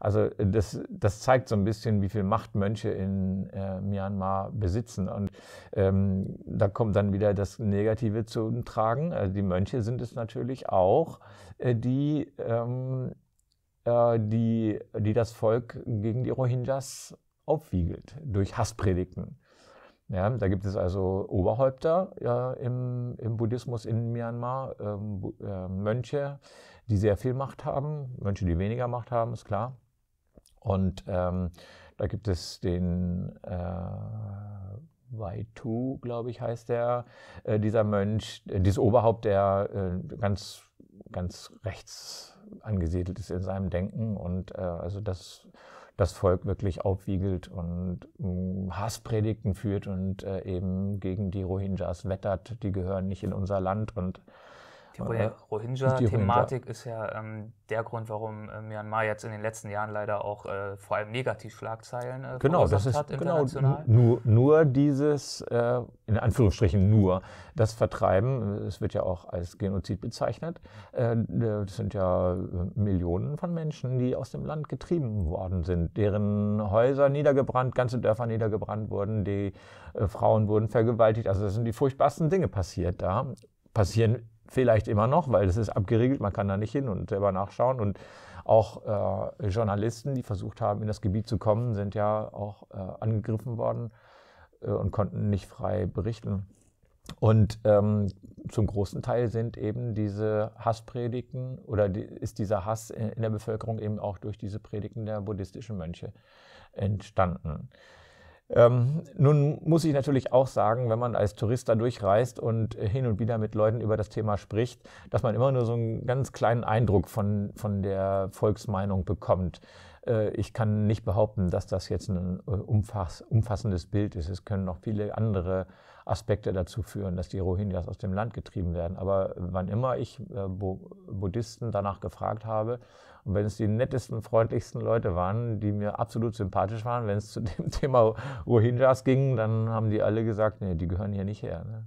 Also äh, das, das zeigt so ein bisschen, wie viel Macht Mönche in äh, Myanmar besitzen. Und ähm, da kommt dann wieder das Negative zum Tragen. Also die Mönche sind es natürlich auch, äh, die, ähm, äh, die, die das Volk gegen die Rohingyas aufwiegelt durch Hasspredigten. Ja, da gibt es also Oberhäupter ja, im, im, Buddhismus in Myanmar, ähm, äh, Mönche, die sehr viel Macht haben, Mönche, die weniger Macht haben, ist klar. Und ähm, da gibt es den äh, Waitu, glaube ich, heißt der, äh, dieser Mönch, äh, dieses Oberhaupt, der äh, ganz, ganz rechts angesiedelt ist in seinem Denken und äh, also das, das Volk wirklich aufwiegelt und mh, mm, Hasspredigten führt und äh, eben gegen die Rohingyas wettert, die gehören nicht in unser Land und äh, die Rohingya-Thematik ist ja ähm, der Grund, warum äh, Myanmar jetzt in den letzten Jahren leider auch äh, vor allem Negativschlagzeilen äh, genau, das ist, hat genau international. Genau, nur, nur dieses, äh, in Anführungsstrichen nur, das Vertreiben, es wird ja auch als Genozid bezeichnet, äh, das sind ja äh, Millionen von Menschen, die aus dem Land getrieben worden sind, deren Häuser niedergebrannt, ganze Dörfer niedergebrannt wurden, die Frauen wurden vergewaltigt, also das sind die furchtbarsten Dinge passiert da, passieren vielleicht immer noch, weil es ist abgeriegelt, man kann da nicht hin und selber nachschauen. Und auch äh, Journalisten, die versucht haben, in das Gebiet zu kommen, sind ja auch äh, angegriffen worden äh, und konnten nicht frei berichten. Und ähm, zum großen Teil sind eben diese Hasspredigten oder die, ist dieser Hass in der Bevölkerung eben auch durch diese Predigten der buddhistischen Mönche entstanden. Ähm, nun muss ich natürlich auch sagen, wenn man als Tourist da durchreist und hin und wieder mit Leuten über das Thema spricht, dass man immer nur so einen ganz kleinen Eindruck von, von der Volksmeinung bekommt. Äh, ich kann nicht behaupten, dass das jetzt ein äh, umfassendes Bild ist. Es können noch viele andere Aspekte dazu führen, dass die Rohingyas aus dem Land getrieben werden. Aber wann immer ich äh, Buddhisten danach gefragt habe, und wenn es die nettesten, freundlichsten Leute waren, die mir absolut sympathisch waren, wenn es zu dem Thema Rohingyas ging, dann haben die alle gesagt, nee, die gehören hier nicht her. Ne?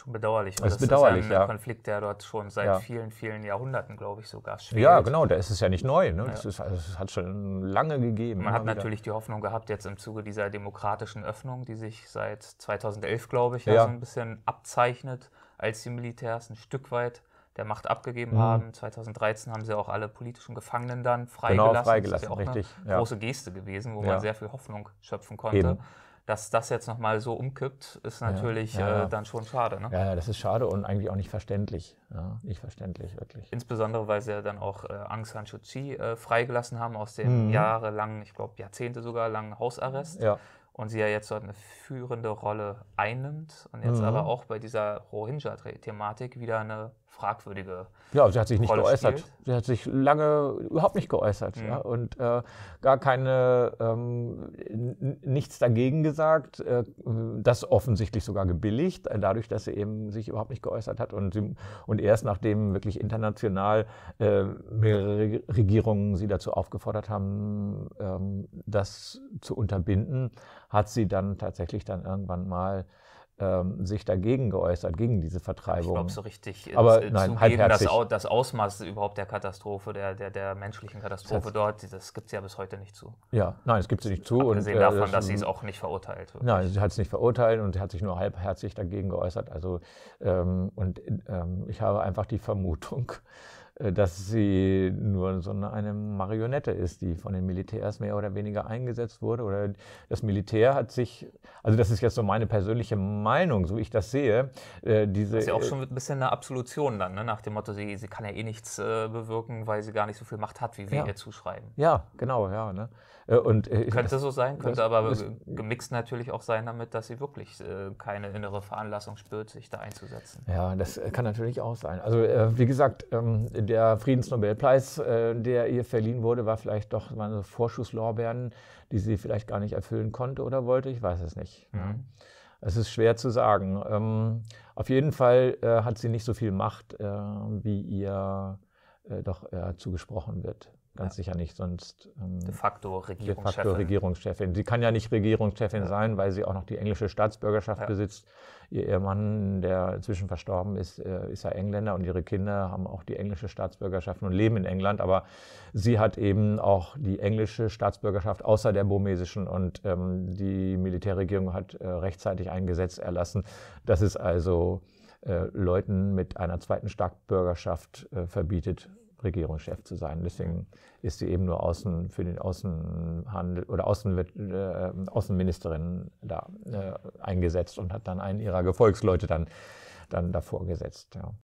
Schon bedauerlich. Das, das ist bedauerlich, ist ein ja. Konflikt, der dort schon seit ja. vielen, vielen Jahrhunderten, glaube ich, sogar schwelt. Ja, genau, der ist es ja nicht neu. Ne? Ja. Das, ist, also, das hat schon lange gegeben. Man hat wieder. natürlich die Hoffnung gehabt, jetzt im Zuge dieser demokratischen Öffnung, die sich seit 2011, glaube ich, ja. so ein bisschen abzeichnet, als die Militärs ein Stück weit der Macht abgegeben mhm. haben. 2013 haben sie auch alle politischen Gefangenen dann freigelassen. Genau, freigelassen, das ist ja auch richtig. Eine große Geste gewesen, wo man sehr viel Hoffnung schöpfen konnte. Eben dass das jetzt nochmal so umkippt, ist natürlich ja, äh, ja. Äh, dann schon schade. Ne? Ja, das ist schade und eigentlich auch nicht verständlich. Ja, nicht verständlich, wirklich. Insbesondere, weil sie ja dann auch äh, Aung San Suu Kyi äh, freigelassen haben aus dem mhm. jahrelangen, ich glaube Jahrzehnte sogar langen Hausarrest. Ja und sie ja jetzt so eine führende Rolle einnimmt und jetzt mhm. aber auch bei dieser Rohingya-Thematik wieder eine fragwürdige. Ja, sie hat sich nicht Rolle geäußert. Spielt. Sie hat sich lange überhaupt nicht geäußert mhm. ja, und äh, gar keine, ähm, nichts dagegen gesagt, äh, das offensichtlich sogar gebilligt, äh, dadurch, dass sie eben sich überhaupt nicht geäußert hat und, sie, und erst nachdem wirklich international äh, mehrere Regierungen sie dazu aufgefordert haben, ähm, das zu unterbinden, hat sie dann tatsächlich dann irgendwann mal ähm, sich dagegen geäußert, gegen diese Vertreibung. Ich glaube, so richtig Aber das, äh, nein, zugeben, das, das Ausmaß überhaupt der Katastrophe, der, der, der menschlichen Katastrophe das dort, das gibt es ja bis heute nicht zu. Ja, nein, es gibt sie nicht zu. Abgesehen und, äh, davon, dass sie es auch nicht verurteilt. Wirklich. Nein, sie hat es nicht verurteilt und sie hat sich nur halbherzig dagegen geäußert. Also, ähm, und ähm, ich habe einfach die Vermutung, äh, dass sie nur so eine Marionette ist, die von den Militärs mehr oder weniger eingesetzt wurde. Oder das Militär hat sich, also das ist jetzt so meine persönliche Meinung, so ich das sehe. Äh, diese, das ist ja auch äh, schon ein bisschen eine Absolution dann, ne? nach dem Motto, sie, sie kann ja eh nichts äh, bewirken, weil sie gar nicht so viel Macht hat, wie wir ja. ihr zuschreiben. Ja, genau, ja. Ne? Äh, und, äh, könnte so sein, könnte das, aber das, gemixt natürlich auch sein damit, dass sie wirklich äh, keine innere Veranlassung spürt, sich da einzusetzen. Ja, das kann natürlich auch sein. Also wie gesagt, ähm, der Friedensnobelpreis, äh, der ihr verliehen wurde, war vielleicht doch meine Vorschusslorbeeren, die sie vielleicht gar nicht erfüllen konnte oder wollte. Ich weiß es nicht. Mhm. Es ist schwer zu sagen. Ähm, auf jeden Fall äh, hat sie nicht so viel Macht, äh, wie ihr äh, doch äh, zugesprochen wird. Ganz ja. sicher nicht, sonst. Ähm, de facto Regierungschefin. De facto Regierungschefin. Sie kann ja nicht Regierungschefin ja. sein, weil sie auch noch die englische Staatsbürgerschaft ja. besitzt. Ihr, ihr Mann, der inzwischen verstorben ist, äh, ist ja Engländer und ihre Kinder haben auch die englische Staatsbürgerschaft und leben in England. Aber sie hat eben auch die englische Staatsbürgerschaft außer der burmesischen und ähm, die Militärregierung hat äh, rechtzeitig ein Gesetz erlassen, Das es also äh, Leuten mit einer zweiten Staatsbürgerschaft äh, verbietet, Regierungschef zu sein. Deswegen ist sie eben nur Außen für den Außenhandel oder Außen, äh, Außenministerin da äh, eingesetzt und hat dann einen ihrer Gefolgsleute dann, dann davor gesetzt. Ja.